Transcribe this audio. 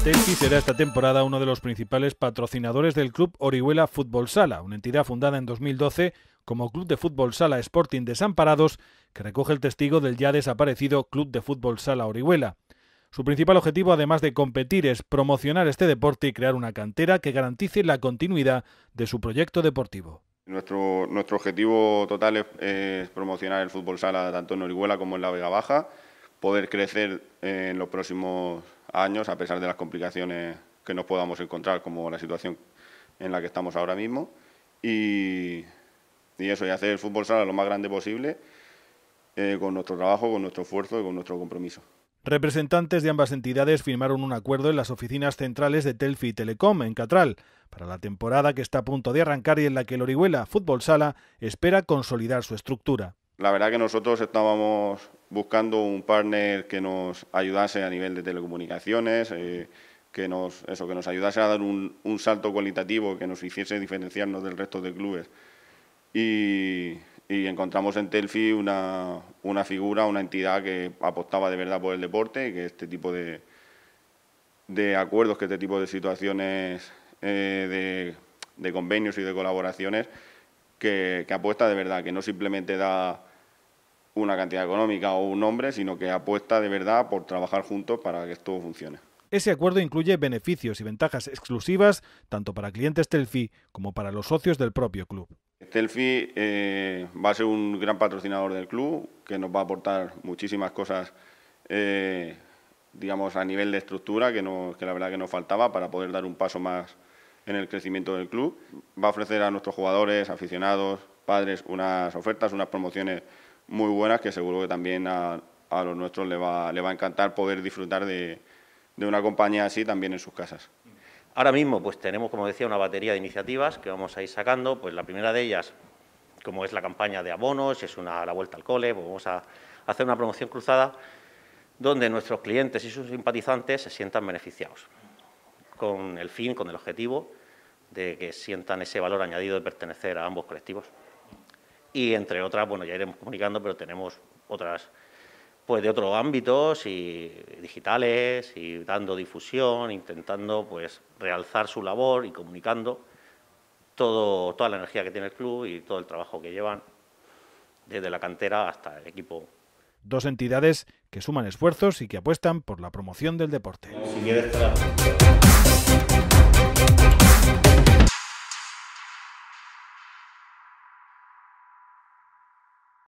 será esta temporada uno de los principales patrocinadores del club Orihuela Fútbol Sala, una entidad fundada en 2012 como Club de Fútbol Sala Sporting Desamparados, que recoge el testigo del ya desaparecido Club de Fútbol Sala Orihuela. Su principal objetivo, además de competir, es promocionar este deporte y crear una cantera que garantice la continuidad de su proyecto deportivo. Nuestro, objetivo total es, es, promocionar el fútbol sala tanto en Orihuela como en la Vega Baja, poder crecer eh, en los próximos años, a pesar de las complicaciones que nos podamos encontrar, como la situación en la que estamos ahora mismo. Y, eso, y hacer el fútbol sala lo más grande posible, eh, con nuestro trabajo, con nuestro esfuerzo y con nuestro compromiso. Representantes de ambas entidades firmaron un acuerdo en las oficinas centrales de Telfi y Telecom en Catral para la temporada que está a punto de arrancar y en la que el Orihuela Fútbol Sala espera consolidar su estructura la verdad que nosotros estábamos buscando un partner que nos ayudase a nivel de telecomunicaciones, eh, que, nos, eso, que nos ayudase a dar un, salto cualitativo, que nos hiciese diferenciarnos del resto de clubes. Y, encontramos en Telfi una, figura, una entidad que apostaba de verdad por el deporte que este tipo de, de acuerdos, que este tipo de situaciones eh, de, convenios y de colaboraciones, que apuesta de verdad, que no simplemente da una cantidad económica o un nombre, sino que apuesta de verdad por trabajar juntos para que esto funcione. Ese acuerdo incluye beneficios y ventajas exclusivas tanto para clientes Telfi como para los socios del propio club. Telfi eh, va a ser un gran patrocinador del club que nos va a aportar muchísimas cosas, eh, digamos, a nivel de estructura que, que la verdad que nos faltaba para poder dar un paso más en el crecimiento del club. Va a ofrecer a nuestros jugadores, aficionados, padres unas ofertas, unas promociones muy buenas que seguro que también a, los nuestros le va, le va a encantar poder disfrutar de, de una compañía así también en sus casas. Ahora mismo, pues tenemos, como decía, una batería de iniciativas que vamos a ir sacando. Pues la primera de ellas, como es la campaña de abonos, es una la vuelta al cole, pues vamos a hacer una promoción cruzada donde nuestros clientes y sus simpatizantes se sientan beneficiados, con el fin, con el objetivo de que sientan ese valor añadido de pertenecer a ambos colectivos. Y entre otras, bueno, ya iremos comunicando, pero tenemos otras pues de otros ámbitos y digitales y dando difusión, intentando pues realzar su labor y comunicando todo, toda la energía que tiene el club y todo el trabajo que llevan desde la cantera hasta el equipo. Dos entidades que suman esfuerzos y que apuestan por la promoción del deporte.